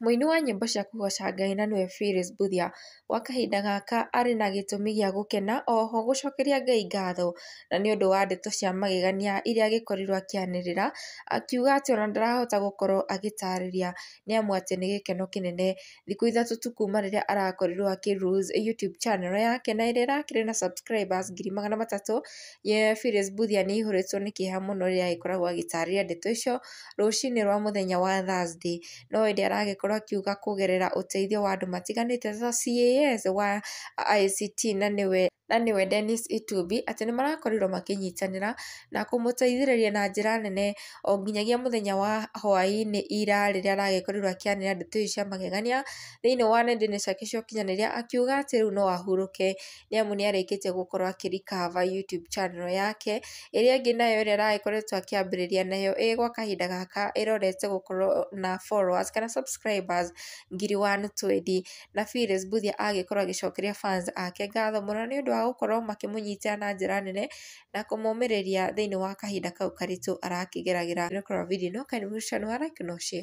mwini wa nyimbo cia kũgooca Ngai na nĩwe Phylis Mbuthia gwa kahinda gaka arĩ na gĩtũmi gĩa gũkena oho gũcokeria Ngai ngatho na nĩũndũ wa ndeto cia magegania iria agĩkorirwo akĩanĩrĩra akiuga atĩ ona ndarahota gũkorwo agĩtarĩria nĩamu atĩ nĩ gĩkeno kĩnene thikũ ithatũ tu kuuma rĩrĩa arakorirwo akĩ launch YouTube channel yake na ĩrĩa ĩrakĩrĩ na subscribers ngiri magana matatũ Phylis Mbuthia nĩ aihũrĩtwo nĩ kĩeha mũno rĩrĩa agĩkoragwo agĩtarĩria ndeto icio rũcinĩ rwa mũthenya wa Thursday no ĩndĩ aragĩkorwo ũgakorwo ũkiuga kũgerera ũteithio wa andũ matiganĩte ta CAS wa ICT na nĩwe na niwe Dennis Itumbi atĩ nĩ marakorirwo makĩnyitanĩra na kũmũteithĩrĩria na njĩra nene o nginyagia mũthenya wa hwaĩ-inĩ ira rĩrĩa aragĩkorirwo akĩanĩrĩra ndeto icio cia magegania thĩinĩ wa nenda-inĩ ciake cia ũkinyanĩria akiuga atĩ rĩu no ahurũke nĩ amu nĩ arĩkĩtie gũkorwo akĩrikava YouTube channel yake ĩrĩa ĩngĩ nayo ĩrĩa aragĩkoretwo akĩambĩrĩria nayo ĩ gwa kahinda gaka ĩrorete gũkorwo na followers kana subscribers ngiri 120 na Phyllis Mbuthia agĩkorwo agĩcokeria fans ake ngatho mũno nĩ ũndũ wa wa gukorwo makĩmũnyitĩra na njira nene na kũmũmĩrĩria thĩinĩ wa kahinda kau karitũ arakĩgeragĩra. Nĩgũkorwo video ĩno kaĩ nĩ mũrutani wa Tekinoronjĩ.